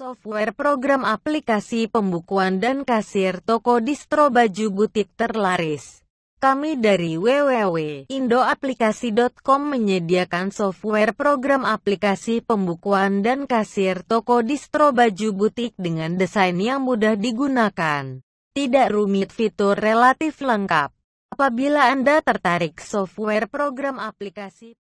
Software program aplikasi pembukuan dan kasir toko distro baju butik terlaris. Kami dari www.indoaplikasi.com menyediakan software program aplikasi pembukuan dan kasir toko distro baju butik dengan desain yang mudah digunakan. Tidak rumit fitur relatif lengkap. Apabila Anda tertarik software program aplikasi